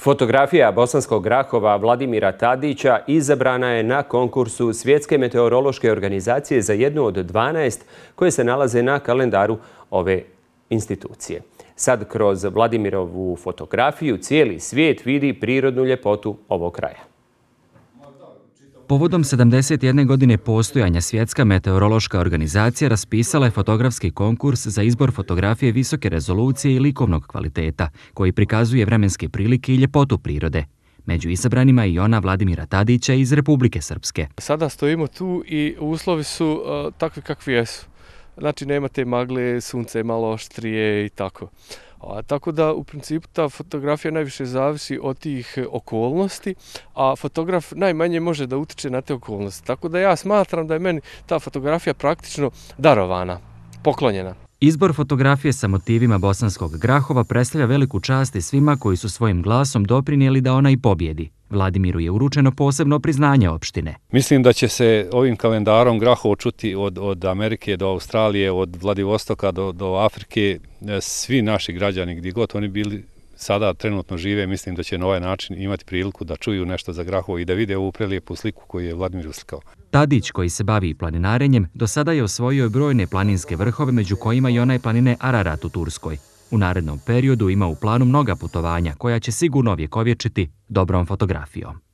Fotografija bosanskog grahova Vladimira Tadića izabrana je na konkursu Svjetske meteorološke organizacije za jednu od 12 koje se nalaze na kalendaru ove institucije. Sad kroz Vladimirovu fotografiju cijeli svijet vidi prirodnu ljepotu ovog kraja. Povodom 71. godine postojanja Svjetska meteorološka organizacija raspisala je fotografski konkurs za izbor fotografije visoke rezolucije i likovnog kvaliteta, koji prikazuje vremenske prilike i ljepotu prirode. Među izabranima i ona Vladimira Tadića iz Republike Srpske. Sada stojimo tu i uslovi su e, takvi kakvi jesu. Znači nema te magle, sunce je malo oštrije i tako. A, tako da u principu ta fotografija najviše zavisi od tih okolnosti, a fotograf najmanje može da utiče na te okolnosti. Tako da ja smatram da je meni ta fotografija praktično darovana, poklonjena. Izbor fotografije sa motivima bosanskog grahova predstavlja veliku čast i svima koji su svojim glasom doprinijeli da ona i pobjedi. Vladimiru je uručeno posebno priznanje opštine. Mislim da će se ovim kalendarom graho očuti od, od Amerike do Australije, od Vladivostoka do, do Afrike, e, svi naši građani gdje god oni bili sada trenutno žive, mislim da će na ovaj način imati priliku da čuju nešto za Grahovo i da vide ovu prelijepu sliku koju je Vladimir uslikao. Tadić, koji se bavi planinarenjem, do sada je osvojio brojne planinske vrhove, među kojima i onaj planine Ararat u Turskoj. U narednom periodu ima u planu mnoga putovanja koja će sigurno vjekovječiti dobrom fotografijom.